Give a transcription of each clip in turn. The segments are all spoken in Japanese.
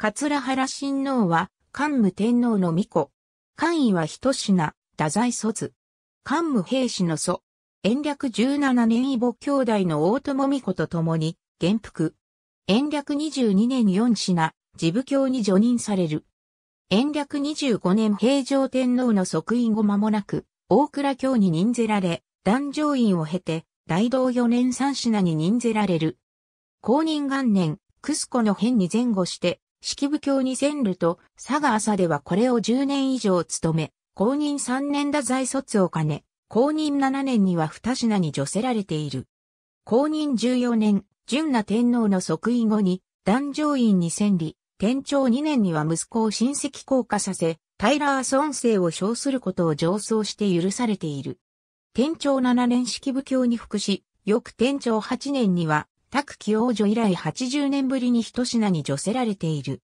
桂原親王は、桓武天皇の御子。官位は一品、太宰卒。桓武兵士の祖。延暦十七年異母兄弟の大友御子と共に、元服。延暦二十二年四品、自部教に除任される。延暦二十五年平城天皇の即位後間もなく、大倉教に任ぜられ、壇上院を経て、大道四年三品に任ぜられる。公認元年、クスコの変に前後して、式部教に線路と佐賀朝ではこれを10年以上務め、公認3年だ在卒を兼ね、公認7年には二品に除せられている。公認14年、純な天皇の即位後に、壇上院に千里、天長2年には息子を親戚降下させ、タイラー孫生を称することを上奏して許されている。天長7年式部教に服し、翌天長8年には卓木王女以来80年ぶりに一品に除せられている。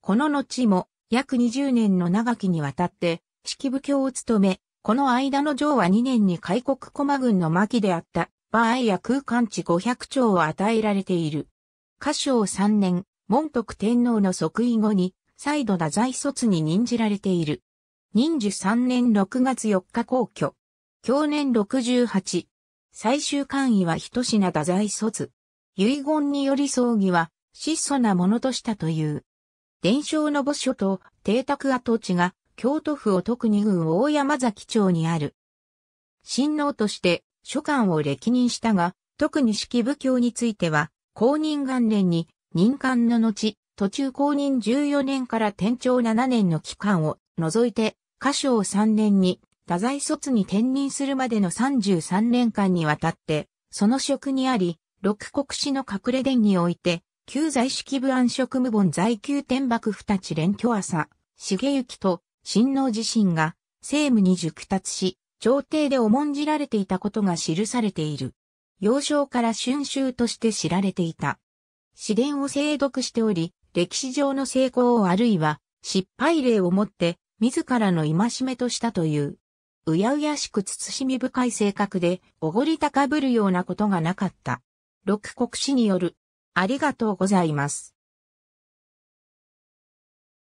この後も約20年の長きにわたって式部教を務め、この間の上は2年に開国駒軍の巻であった場合や空間地500兆を与えられている。歌唱3年、門徳天皇の即位後に、再度太宰卒に任じられている。任寿3年6月4日皇居。去年68。最終官位は一品太宰卒。遺言により葬儀は質素なものとしたという。伝承の墓所と邸宅跡地が京都府を特に郡大山崎町にある。親王として書官を歴任したが、特に式部教については、公認元年に任官の後、途中公認14年から転長7年の期間を除いて、歌唱3年に、多宰卒に転任するまでの33年間にわたって、その職にあり、六国史の隠れ伝において、旧在式部安職無本在旧天幕二地連挙朝、重行と親王自身が政務に熟達し、朝廷で重んじられていたことが記されている。幼少から春秋として知られていた。詩伝を精読しており、歴史上の成功をあるいは失敗例をもって、自らの戒めとしたという。うやうやしく慎み深い性格で、おごり高ぶるようなことがなかった。六国史による。ありがとうございます。